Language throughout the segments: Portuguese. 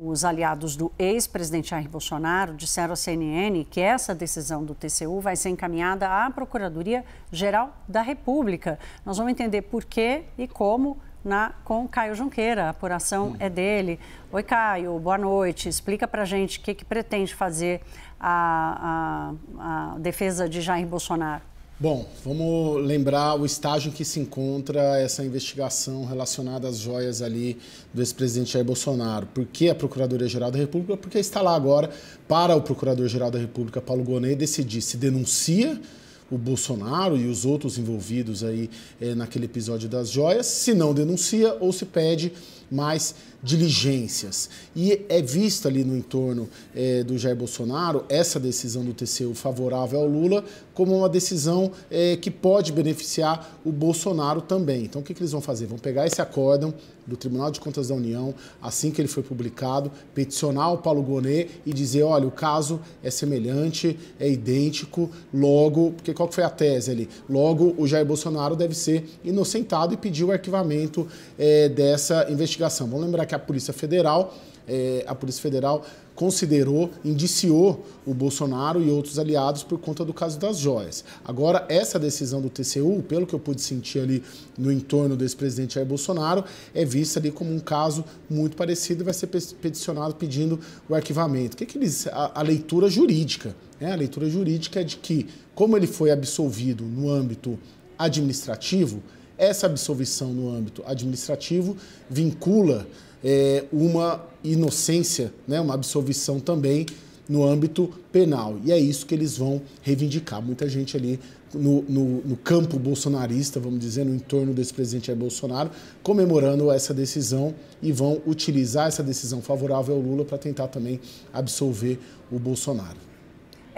Os aliados do ex-presidente Jair Bolsonaro disseram à CNN que essa decisão do TCU vai ser encaminhada à Procuradoria-Geral da República. Nós vamos entender por quê e como na, com Caio Junqueira. A apuração hum. é dele. Oi, Caio, boa noite. Explica para gente o que, que pretende fazer a, a, a defesa de Jair Bolsonaro. Bom, vamos lembrar o estágio em que se encontra essa investigação relacionada às joias ali do ex-presidente Jair Bolsonaro. Por que a Procuradoria-Geral da República? Porque está lá agora para o Procurador-Geral da República, Paulo Gonet, decidir se denuncia o Bolsonaro e os outros envolvidos aí é, naquele episódio das joias, se não denuncia ou se pede mais diligências. E é vista ali no entorno é, do Jair Bolsonaro essa decisão do TCU favorável ao Lula como uma decisão é, que pode beneficiar o Bolsonaro também. Então, o que, que eles vão fazer? Vão pegar esse acórdão do Tribunal de Contas da União, assim que ele foi publicado, peticionar o Paulo Gonet e dizer: olha, o caso é semelhante, é idêntico, logo, porque qual foi a tese ali? Logo, o Jair Bolsonaro deve ser inocentado e pedir o arquivamento é, dessa investigação investigação. Vamos lembrar que a Polícia Federal, é, a Polícia Federal considerou, indiciou o Bolsonaro e outros aliados por conta do caso das joias. Agora, essa decisão do TCU, pelo que eu pude sentir ali no entorno do ex-presidente Jair Bolsonaro, é vista ali como um caso muito parecido e vai ser peticionado pedindo o arquivamento. O que, é que eles. A, a leitura jurídica. Né? A leitura jurídica é de que, como ele foi absolvido no âmbito administrativo, essa absolvição no âmbito administrativo vincula é, uma inocência, né, uma absolvição também no âmbito penal. E é isso que eles vão reivindicar. Muita gente ali no, no, no, campo bolsonarista, vamos dizer, no entorno desse presidente Jair Bolsonaro, comemorando essa decisão e vão utilizar essa decisão favorável ao Lula para tentar também absolver o Bolsonaro.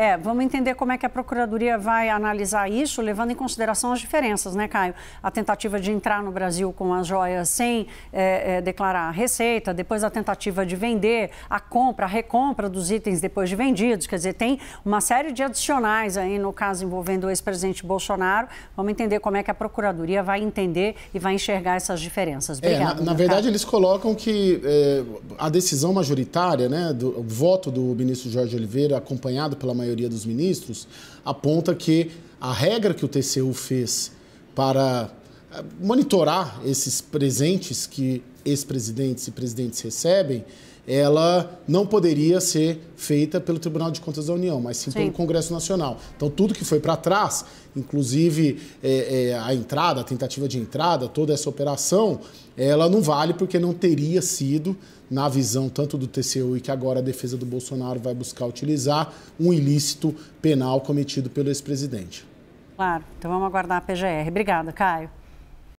É, vamos entender como é que a Procuradoria vai analisar isso, levando em consideração as diferenças, né, Caio? A tentativa de entrar no Brasil com as joias sem é, é, declarar a receita, depois a tentativa de vender, a compra, a recompra dos itens depois de vendidos. Quer dizer, tem uma série de adicionais aí no caso envolvendo o ex-presidente Bolsonaro. Vamos entender como é que a Procuradoria vai entender e vai enxergar essas diferenças. Obrigada, é, na, na verdade, eles colocam que é, a decisão majoritária, né, do, o voto do ministro Jorge Oliveira, acompanhado pela maioria maioria dos ministros, aponta que a regra que o TCU fez para eh, monitorar esses presentes que ex-presidentes e presidentes recebem ela não poderia ser feita pelo Tribunal de Contas da União, mas sim, sim. pelo Congresso Nacional. Então, tudo que foi para trás, inclusive é, é, a entrada, a tentativa de entrada, toda essa operação, ela não vale porque não teria sido, na visão tanto do TCU e que agora a defesa do Bolsonaro vai buscar utilizar, um ilícito penal cometido pelo ex-presidente. Claro, então vamos aguardar a PGR. Obrigada, Caio.